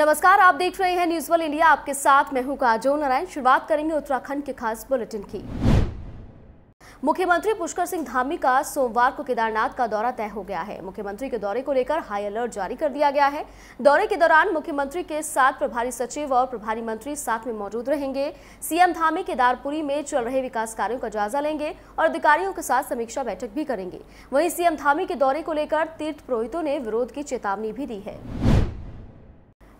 नमस्कार आप देख रहे हैं न्यूज वन इंडिया आपके साथ मैं हूं काजो नारायण शुरुआत करेंगे उत्तराखंड के खास बुलेटिन की मुख्यमंत्री पुष्कर सिंह धामी का सोमवार को केदारनाथ का दौरा तय हो गया है मुख्यमंत्री के दौरे को लेकर हाई अलर्ट जारी कर दिया गया है दौरे के दौरान मुख्यमंत्री के साथ प्रभारी सचिव और प्रभारी मंत्री साथ में मौजूद रहेंगे सीएम धामी केदारपुरी में चल रहे विकास कार्यो का जायजा लेंगे और अधिकारियों के साथ समीक्षा बैठक भी करेंगे वहीं सीएम धामी के दौरे को लेकर तीर्थ पुरोहितों ने विरोध की चेतावनी भी दी है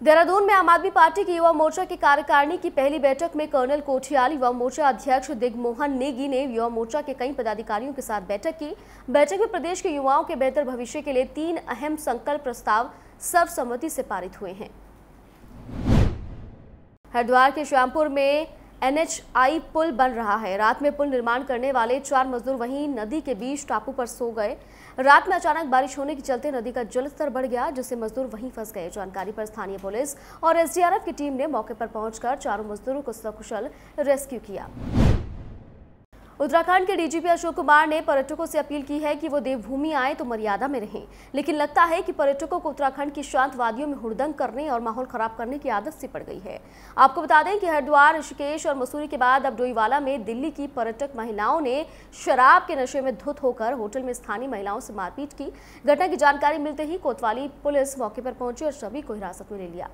देहरादून में आम आदमी पार्टी की युवा मोर्चा की कार्यकारिणी की पहली बैठक में कर्नल कोठियाल युवा मोर्चा अध्यक्ष दिग्मोहन नेगी ने युवा मोर्चा के कई पदाधिकारियों के साथ बैठक की बैठक में प्रदेश के युवाओं के बेहतर भविष्य के लिए तीन अहम संकल्प प्रस्ताव सर्वसम्मति से पारित हुए हैं हरिद्वार के श्यामपुर में एनएचआई पुल बन रहा है रात में पुल निर्माण करने वाले चार मजदूर वहीं नदी के बीच टापू पर सो गए रात में अचानक बारिश होने के चलते नदी का जलस्तर बढ़ गया जिससे मजदूर वहीं फंस गए जानकारी पर स्थानीय पुलिस और एसडीआरएफ की टीम ने मौके पर पहुंचकर चारों मजदूरों को सकुशल रेस्क्यू किया उत्तराखंड के डीजीपी अशोक कुमार ने पर्यटकों से अपील की है कि वो देवभूमि आए तो मर्यादा में रहें लेकिन लगता है कि पर्यटकों को उत्तराखंड की शांत वादियों में हुड़दंग करने और माहौल खराब करने की आदत से पड़ गई है आपको बता दें कि हरिद्वार ऋषिकेश और मसूरी के बाद अब डोईवाला में दिल्ली की पर्यटक महिलाओं ने शराब के नशे में धुत होकर होटल में स्थानीय महिलाओं से मारपीट की घटना की जानकारी मिलते ही कोतवाली पुलिस मौके पर पहुंची और सभी को हिरासत में ले लिया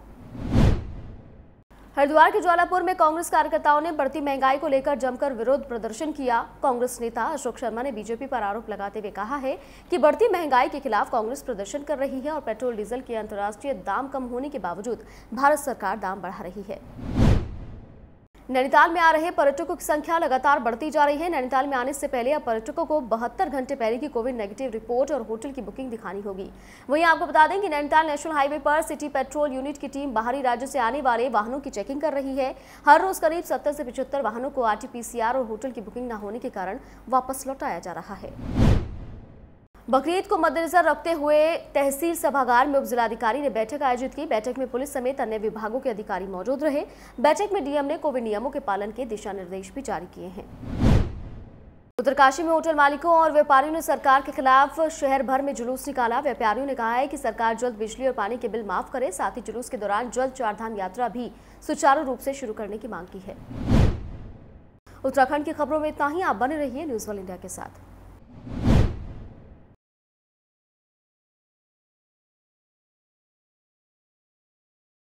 हरिद्वार के ज्वालापुर में कांग्रेस कार्यकर्ताओं ने बढ़ती महंगाई को लेकर जमकर विरोध प्रदर्शन किया कांग्रेस नेता अशोक शर्मा ने बीजेपी पर आरोप लगाते हुए कहा है कि बढ़ती महंगाई के खिलाफ कांग्रेस प्रदर्शन कर रही है और पेट्रोल डीजल के अंतर्राष्ट्रीय दाम कम होने के बावजूद भारत सरकार दाम बढ़ा रही है नैनीताल में आ रहे पर्यटकों की संख्या लगातार बढ़ती जा रही है नैनीताल में आने से पहले अब पर्यटकों को बहत्तर घंटे पहले की कोविड नेगेटिव रिपोर्ट और होटल की बुकिंग दिखानी होगी वहीं आपको बता दें कि नैनीताल नेशनल हाईवे पर सिटी पेट्रोल यूनिट की टीम बाहरी राज्यों से आने वाले वाहनों की चेकिंग कर रही है हर रोज करीब सत्तर से पिछहत्तर वाहनों को आर और होटल की बुकिंग न होने के कारण वापस लौटाया जा रहा है बकरीद को मद्देनजर रखते हुए तहसील सभागार में उप जिलाधिकारी ने बैठक आयोजित की बैठक में पुलिस समेत अन्य विभागों के अधिकारी मौजूद रहे बैठक में डीएम ने कोविड नियमों के पालन के दिशा निर्देश भी जारी किए हैं उत्तरकाशी में होटल मालिकों और व्यापारियों ने सरकार के खिलाफ शहर भर में जुलूस निकाला व्यापारियों ने कहा है कि सरकार जल्द बिजली और पानी के बिल माफ करे साथ ही जुलूस के दौरान जल्द चारधाम यात्रा भी सुचारू रूप से शुरू करने की मांग की है उत्तराखंड की खबरों में इतना ही आप बने रहिए न्यूज वन इंडिया के साथ